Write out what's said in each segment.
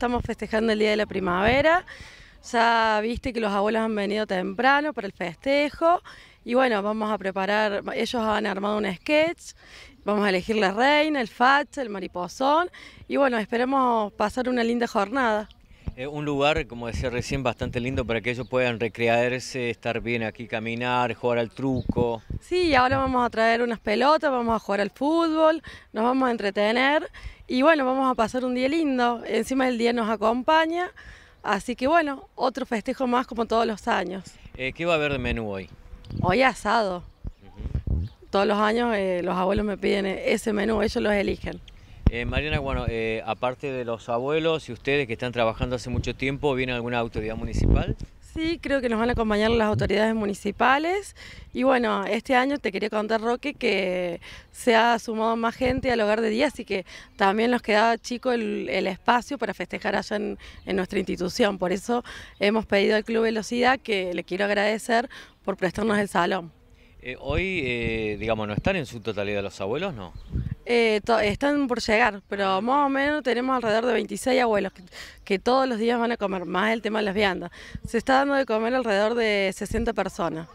estamos festejando el Día de la Primavera. Ya viste que los abuelos han venido temprano para el festejo. Y bueno, vamos a preparar, ellos han armado un sketch, vamos a elegir la reina, el facha, el mariposón. Y bueno, esperemos pasar una linda jornada. Eh, un lugar, como decía recién, bastante lindo para que ellos puedan recrearse, estar bien aquí, caminar, jugar al truco. Sí, ahora vamos a traer unas pelotas, vamos a jugar al fútbol, nos vamos a entretener y bueno, vamos a pasar un día lindo. Encima el día nos acompaña. Así que bueno, otro festejo más como todos los años. Eh, ¿Qué va a haber de menú hoy? Hoy asado. Todos los años eh, los abuelos me piden ese menú, ellos los eligen. Eh, Mariana, bueno, aparte de los abuelos y ustedes que están trabajando hace mucho tiempo, ¿viene alguna autoridad municipal? Sí, creo que nos van a acompañar las autoridades municipales. Y bueno, este año te quería contar, Roque, que se ha sumado más gente al hogar de día, así que también nos quedaba chico el, espacio para festejar allá en, nuestra institución. Por eso hemos pedido al Club Velocidad, que le quiero agradecer por prestarnos el salón. Eh, hoy, eh, digamos, ¿no están en su totalidad los abuelos, no? Eh, están por llegar, pero más o menos tenemos alrededor de 26 abuelos que, todos los días van a comer, más el tema de las viandas. Se está dando de comer alrededor de 60 personas.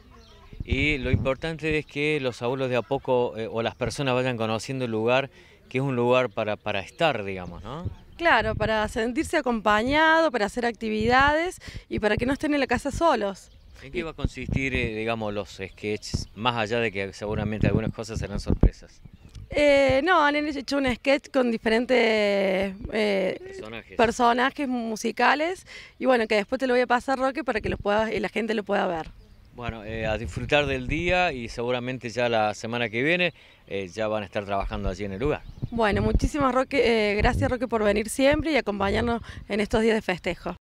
Y lo importante es que los abuelos de a poco eh, o las personas vayan conociendo el lugar, que es un lugar para, estar, digamos, ¿no? Claro, para sentirse acompañado, para hacer actividades y para que no estén en la casa solos. ¿En qué va a consistir, eh, digamos, los sketches, más allá de que seguramente algunas cosas serán sorpresas? Eh, no, han hecho un sketch con diferentes eh, personajes. musicales y bueno, que después te lo voy a pasar, Roque, para que puedas, la gente lo pueda ver. Bueno, eh, a disfrutar del día y seguramente ya la semana que viene ya van a estar trabajando allí en el lugar. Bueno, muchísimas Roque, gracias Roque por venir siempre y acompañarnos en estos días de festejo.